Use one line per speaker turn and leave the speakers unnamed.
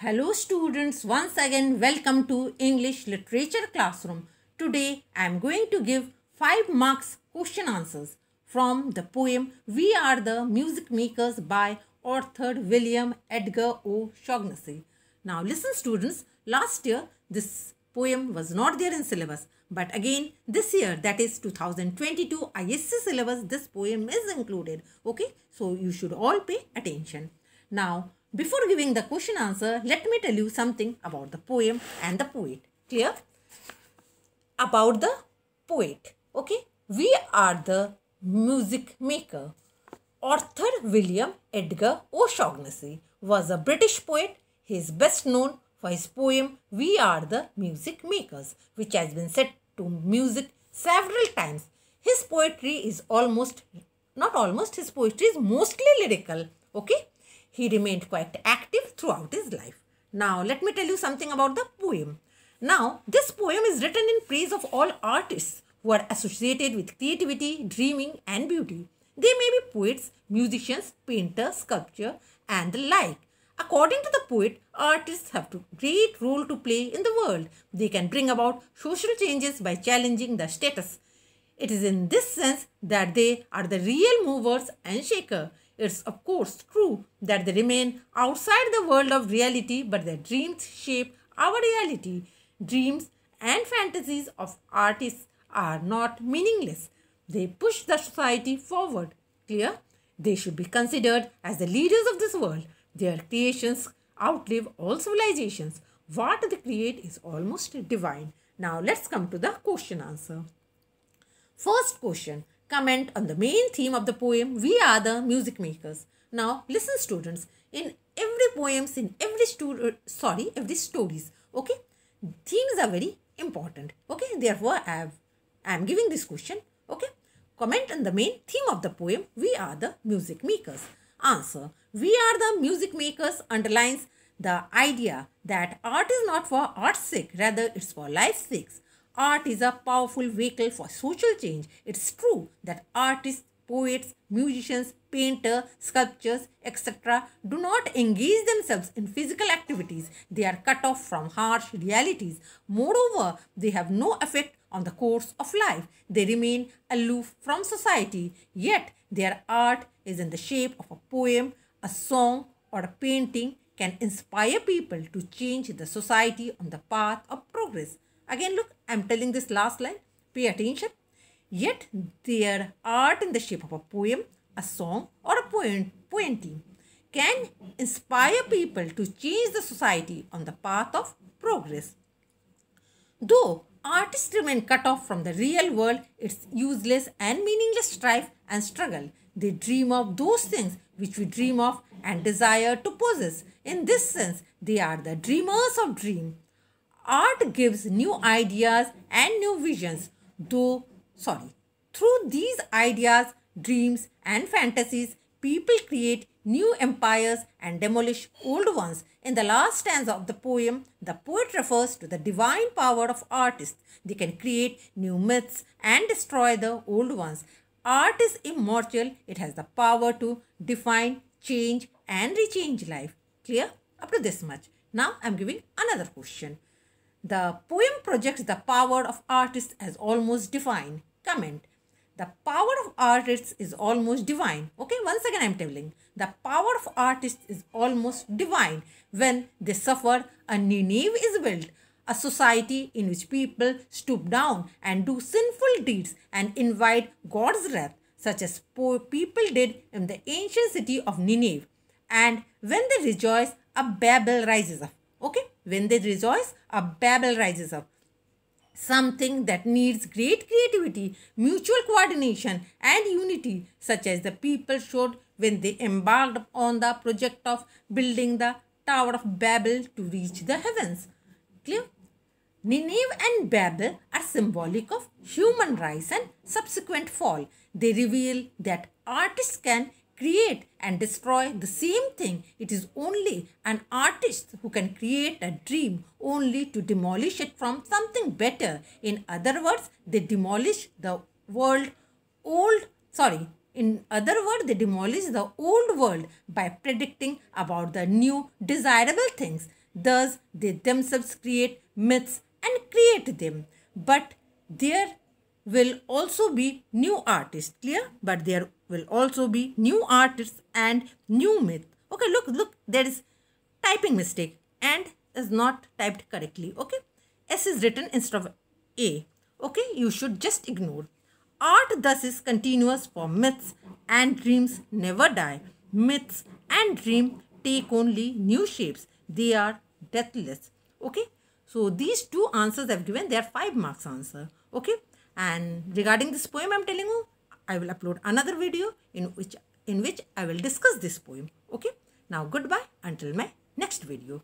Hello students, once again welcome to English Literature Classroom. Today I am going to give 5 marks question answers from the poem We Are the Music Makers by author William Edgar O'Shaughnessy. Now listen students, last year this poem was not there in syllabus but again this year that is 2022 ISC syllabus this poem is included. Okay, so you should all pay attention. Now before giving the question answer, let me tell you something about the poem and the poet. Clear? About the poet. Okay? We are the music maker. Arthur William Edgar O'Shaughnessy was a British poet. He is best known for his poem We Are the Music Makers, which has been set to music several times. His poetry is almost, not almost, his poetry is mostly lyrical. Okay? He remained quite active throughout his life. Now, let me tell you something about the poem. Now, this poem is written in praise of all artists who are associated with creativity, dreaming, and beauty. They may be poets, musicians, painters, sculptors, and the like. According to the poet, artists have a great role to play in the world. They can bring about social changes by challenging the status. It is in this sense that they are the real movers and shakers. It's of course true that they remain outside the world of reality, but their dreams shape our reality. Dreams and fantasies of artists are not meaningless. They push the society forward. Clear? They should be considered as the leaders of this world. Their creations outlive all civilizations. What they create is almost divine. Now let's come to the question answer. First question comment on the main theme of the poem, we are the music makers. Now listen students, in every poems, in every story, sorry, every stories, okay, themes are very important, okay. Therefore, I, have, I am giving this question, okay. Comment on the main theme of the poem, we are the music makers. Answer, we are the music makers underlines the idea that art is not for art's sake, rather it's for life's sake. Art is a powerful vehicle for social change. It's true that artists, poets, musicians, painters, sculptors, etc. do not engage themselves in physical activities. They are cut off from harsh realities. Moreover, they have no effect on the course of life. They remain aloof from society, yet their art is in the shape of a poem, a song, or a painting can inspire people to change the society on the path of progress. Again, look, I am telling this last line. Pay attention. Yet their art in the shape of a poem, a song or a poem, pointing can inspire people to change the society on the path of progress. Though artists remain cut off from the real world, its useless and meaningless strife and struggle. They dream of those things which we dream of and desire to possess. In this sense, they are the dreamers of dream. Art gives new ideas and new visions, though, sorry, through these ideas, dreams, and fantasies, people create new empires and demolish old ones. In the last stanza of the poem, the poet refers to the divine power of artists. They can create new myths and destroy the old ones. Art is immortal, it has the power to define, change, and rechange life. Clear? Up to this much. Now I am giving another question. The poem projects the power of artists as almost divine. Comment. The power of artists is almost divine. Okay, once again I'm telling. The power of artists is almost divine. When they suffer, a Nineveh is built a society in which people stoop down and do sinful deeds and invite God's wrath, such as poor people did in the ancient city of Nineveh. And when they rejoice, a Babel rises up. Okay? When they rejoice, a babel rises up. Something that needs great creativity, mutual coordination, and unity, such as the people showed when they embarked on the project of building the Tower of Babel to reach the heavens. Clear? Nineveh and Babel are symbolic of human rise and subsequent fall. They reveal that artists can create and destroy the same thing. It is only an artist who can create a dream only to demolish it from something better. In other words, they demolish the world old, sorry, in other words, they demolish the old world by predicting about the new desirable things. Thus, they themselves create myths and create them. But their will also be new artists clear but there will also be new artists and new myth okay look look there is typing mistake and is not typed correctly okay s is written instead of a okay you should just ignore art thus is continuous for myths and dreams never die myths and dream take only new shapes they are deathless okay so these two answers i've given they are five marks answer okay and regarding this poem, I'm telling you, I will upload another video in which in which I will discuss this poem. Okay. Now goodbye until my next video.